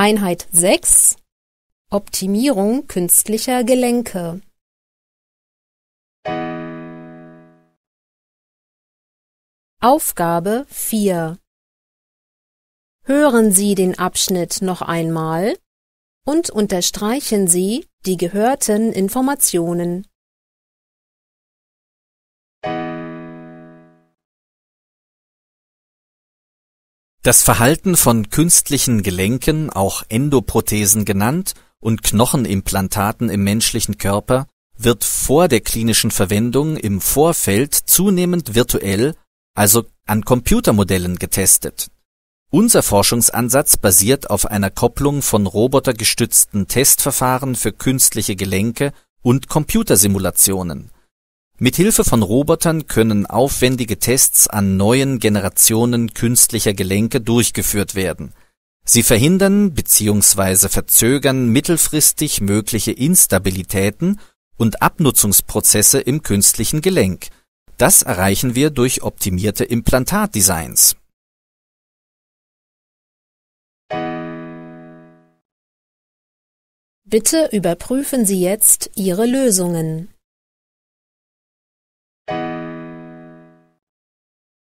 Einheit 6 Optimierung künstlicher Gelenke Aufgabe 4 Hören Sie den Abschnitt noch einmal und unterstreichen Sie die gehörten Informationen. Das Verhalten von künstlichen Gelenken, auch Endoprothesen genannt, und Knochenimplantaten im menschlichen Körper wird vor der klinischen Verwendung im Vorfeld zunehmend virtuell, also an Computermodellen getestet. Unser Forschungsansatz basiert auf einer Kopplung von robotergestützten Testverfahren für künstliche Gelenke und Computersimulationen Mithilfe von Robotern können aufwändige Tests an neuen Generationen künstlicher Gelenke durchgeführt werden. Sie verhindern bzw. verzögern mittelfristig mögliche Instabilitäten und Abnutzungsprozesse im künstlichen Gelenk. Das erreichen wir durch optimierte Implantatdesigns. Bitte überprüfen Sie jetzt Ihre Lösungen.